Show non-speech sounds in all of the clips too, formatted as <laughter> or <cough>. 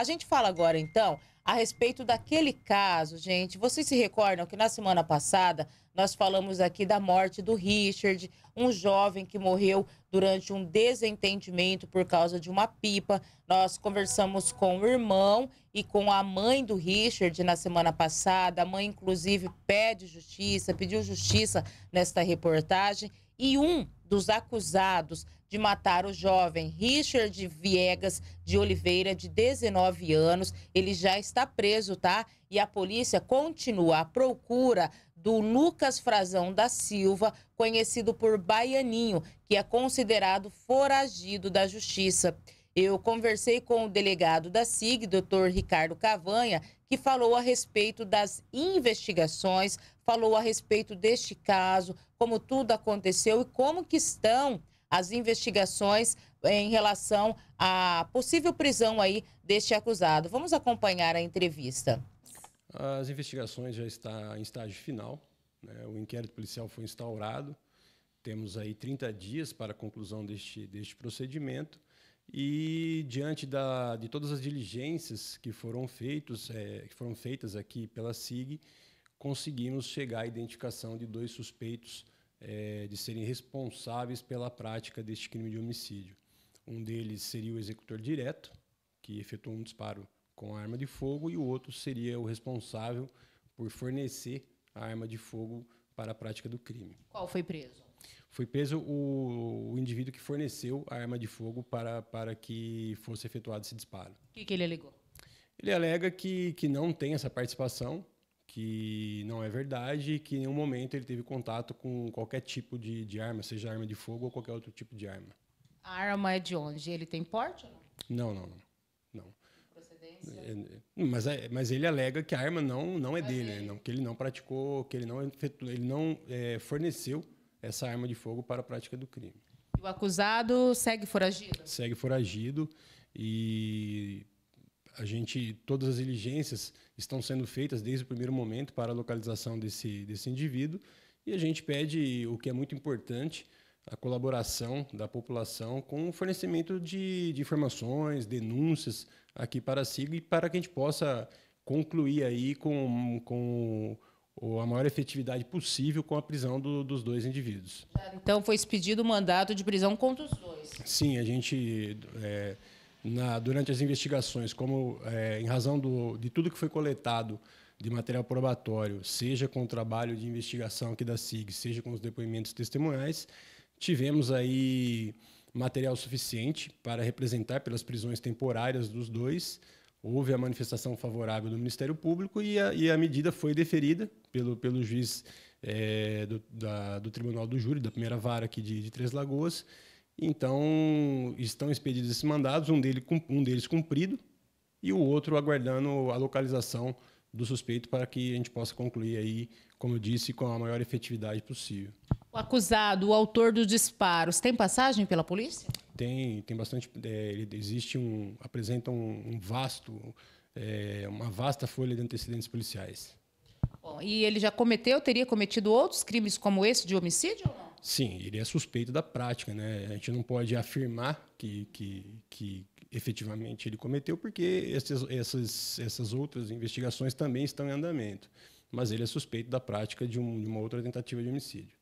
A gente fala agora, então, a respeito daquele caso, gente. Vocês se recordam que na semana passada nós falamos aqui da morte do Richard, um jovem que morreu durante um desentendimento por causa de uma pipa. Nós conversamos com o irmão e com a mãe do Richard na semana passada. A mãe, inclusive, pede justiça, pediu justiça nesta reportagem e um dos acusados de matar o jovem Richard Viegas de Oliveira, de 19 anos. Ele já está preso, tá? E a polícia continua a procura do Lucas Frazão da Silva, conhecido por Baianinho, que é considerado foragido da justiça. Eu conversei com o delegado da SIG, doutor Ricardo Cavanha, que falou a respeito das investigações, falou a respeito deste caso, como tudo aconteceu e como que estão as investigações eh, em relação à possível prisão aí deste acusado. Vamos acompanhar a entrevista. As investigações já estão em estágio final. Né? O inquérito policial foi instaurado. Temos aí 30 dias para a conclusão deste, deste procedimento e diante da, de todas as diligências que foram, feitos, é, que foram feitas aqui pela SIG, conseguimos chegar à identificação de dois suspeitos é, de serem responsáveis pela prática deste crime de homicídio. Um deles seria o executor direto, que efetuou um disparo com arma de fogo, e o outro seria o responsável por fornecer a arma de fogo para a prática do crime. Qual foi preso? Foi preso o, o, indivíduo que forneceu a arma de fogo para, para que fosse efetuado esse disparo. O que, que ele alegou? Ele alega que, que não tem essa participação, que não é verdade e que em nenhum momento ele teve contato com qualquer tipo de, de arma, seja arma de fogo ou qualquer outro tipo de arma. A arma é de onde? Ele tem porte ou não? Não, não, não. não. Procedência? É, é, mas, é, mas ele alega que a arma não, não é mas dele, ele... Né? não, que ele não praticou, que ele não, ele não é, forneceu essa arma de fogo para a prática do crime. o acusado segue foragido? Segue foragido e a gente todas as diligências estão sendo feitas desde o primeiro momento para a localização desse desse indivíduo e a gente pede o que é muito importante a colaboração da população com o fornecimento de, de informações, denúncias aqui para a SIG e para que a gente possa concluir aí com, com ou a maior efetividade possível com a prisão do, dos dois indivíduos. Então foi expedido o mandato de prisão contra os dois. Sim, a gente é, na, durante as investigações, como é, em razão do, de tudo que foi coletado de material probatório, seja com o trabalho de investigação aqui da SIG, seja com os depoimentos testemunhais, tivemos aí material suficiente para representar pelas prisões temporárias dos dois houve a manifestação favorável do Ministério Público e a, e a medida foi deferida pelo, pelo juiz é, do, da, do, Tribunal do Júri, da primeira vara aqui de, de Três Lagoas. Então, estão expedidos esses mandados, um, dele, um deles cumprido e o outro aguardando a localização do suspeito para que a gente possa concluir aí, como eu disse, com a maior efetividade possível. O acusado, o autor dos disparos, tem passagem pela polícia? tem, tem bastante. É, existe um. apresenta um, um vasto, é, uma vasta folha de antecedentes policiais. Bom, e ele já cometeu, teria cometido outros crimes como esse de homicídio ou não? Sim, ele é suspeito da prática, né? A gente não pode afirmar que, que, que efetivamente ele cometeu, porque essas, essas, essas outras investigações também estão em andamento. Mas ele é suspeito da prática de, um, de uma outra tentativa de homicídio.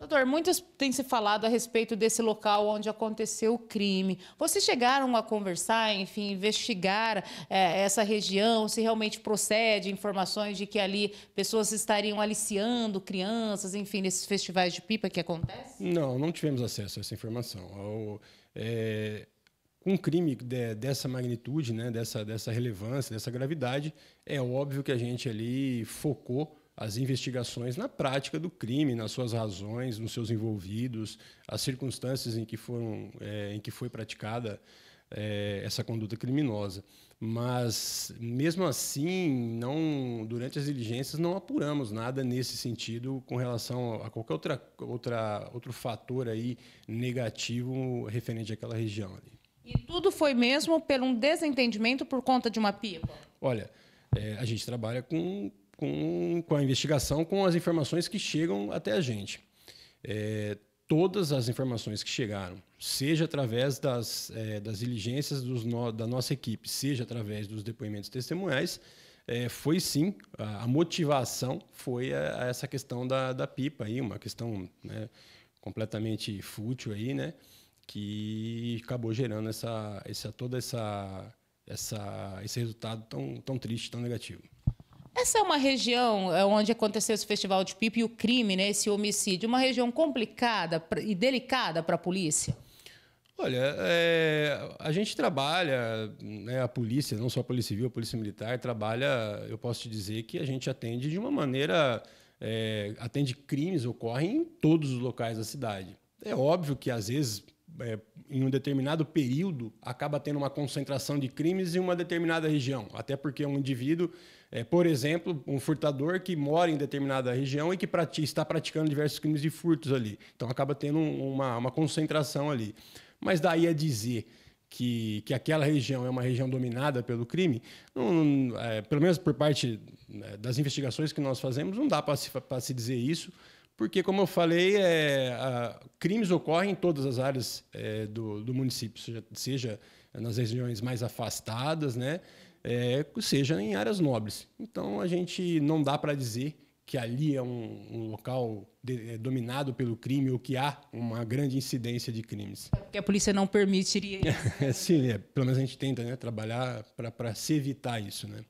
Doutor, muitos têm se falado a respeito desse local onde aconteceu o crime. Vocês chegaram a conversar, enfim, investigar é, essa região, se realmente procede informações de que ali pessoas estariam aliciando crianças, enfim, nesses festivais de pipa que acontecem? Não, não tivemos acesso a essa informação. Ao, é, um crime de, dessa magnitude, né, dessa, dessa relevância, dessa gravidade, é óbvio que a gente ali focou as investigações na prática do crime, nas suas razões, nos seus envolvidos, as circunstâncias em que, foram, é, em que foi praticada é, essa conduta criminosa. Mas, mesmo assim, não, durante as diligências não apuramos nada nesse sentido com relação a qualquer outra, outra, outro fator aí negativo referente àquela região ali. E tudo foi mesmo por um desentendimento por conta de uma pipa? Olha, é, a gente trabalha com com, com a investigação, com as informações que chegam até a gente. É, todas as informações que chegaram, seja através das, é, das diligências dos no, da nossa equipe, seja através dos depoimentos testemunhais, é, foi sim, a, a motivação foi a, a essa questão da, da, pipa, aí, uma questão né, completamente fútil, aí, né, que acabou gerando essa, essa, toda essa, essa, esse resultado tão, tão triste, tão negativo. Essa é uma região é onde aconteceu esse festival de pipa e o crime, né, esse homicídio, uma região complicada e delicada para a polícia? Olha, é, a gente trabalha, né, a polícia, não só a polícia civil, a polícia militar, trabalha, eu posso te dizer que a gente atende de uma maneira, é, atende crimes, ocorrem em todos os locais da cidade. É óbvio que às vezes é, em um determinado período acaba tendo uma concentração de crimes em uma determinada região, até porque um indivíduo é, por exemplo, um furtador que mora em determinada região e que prati está praticando diversos crimes de furtos ali. Então acaba tendo uma, uma concentração ali. Mas daí a dizer que, que aquela região é uma região dominada pelo crime, não, não, é, pelo menos por parte né, das investigações que nós fazemos, não dá para se, se dizer isso, porque, como eu falei, é, a, crimes ocorrem em todas as áreas é, do, do município, seja, seja nas regiões mais afastadas, né? é, seja em áreas nobres. Então a gente não dá para dizer que ali é um, um local de, é, dominado pelo crime ou que há uma grande incidência de crimes. É porque a polícia não permitiria isso. <laughs> É, sim, é, pelo menos a gente tenta né, trabalhar para se evitar isso. Né?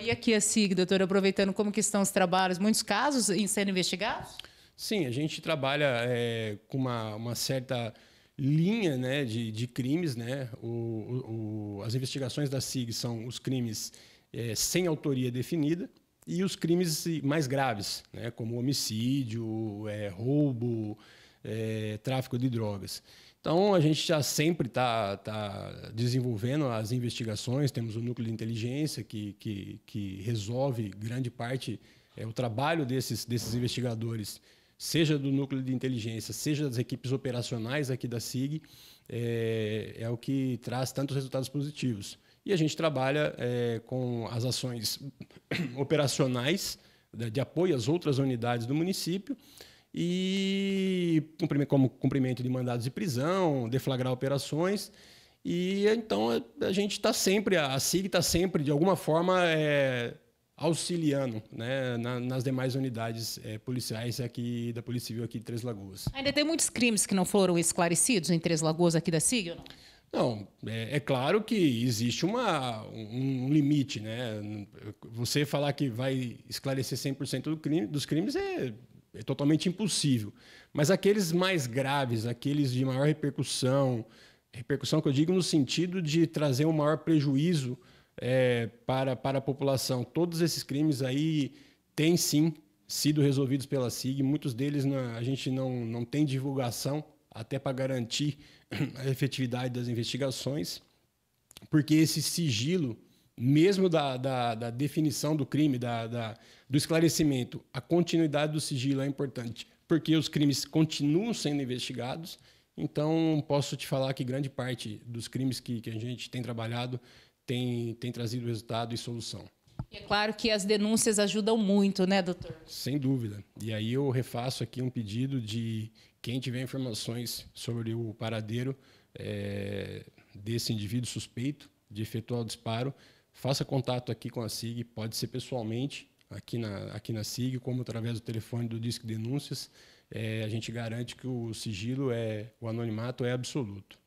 E aqui a SIG, doutor, aproveitando como que estão os trabalhos, muitos casos em sendo investigados? Sim, a gente trabalha é, com uma, uma certa linha né, de, de crimes. Né? O, o, as investigações da SIG são os crimes é, sem autoria definida e os crimes mais graves, né, como homicídio, é, roubo, é, tráfico de drogas. Então, a gente já sempre está tá desenvolvendo as investigações, temos o um núcleo de inteligência que, que, que resolve grande parte, é, o trabalho desses, desses investigadores seja do núcleo de inteligência, seja das equipes operacionais aqui da SIG, é, é o que traz tantos resultados positivos. E a gente trabalha é, com as ações <coughs> operacionais né, de apoio às outras unidades do município e como cumprimento de mandados de prisão, deflagrar operações e então a gente está sempre, a SIG está sempre, de alguma forma, é, auxiliando né, na, nas demais unidades é, policiais aqui da Polícia Civil aqui de Três Lagoas. Ainda tem muitos crimes que não foram esclarecidos em Três Lagoas aqui da SIG não? Não, é, é, claro que existe uma, um, um, limite, né? Você falar que vai esclarecer 100% do crime, dos crimes é, é, totalmente impossível. Mas aqueles mais graves, aqueles de maior repercussão, repercussão que eu digo no sentido de trazer um maior prejuízo é, para, para a população. Todos esses crimes aí têm sim sido resolvidos pela SIG, muitos deles na, a gente não, não tem divulgação, até para garantir <clears throat> a efetividade das investigações, porque esse sigilo, mesmo da, da, da definição do crime, da, da, do esclarecimento, a continuidade do sigilo é importante, porque os crimes continuam sendo investigados. Então, posso te falar que grande parte dos crimes que, que a gente tem trabalhado tem, tem trazido resultado e solução. E é claro que as denúncias ajudam muito, né, doutor? Sem dúvida. E aí eu refaço aqui um pedido de quem tiver informações sobre o paradeiro é, desse indivíduo suspeito de efetuar o disparo, faça contato aqui com a SIG, pode ser pessoalmente aqui na, aqui na SIG, como através do telefone do Disque Denúncias. É, a gente garante que o sigilo, é o anonimato é absoluto.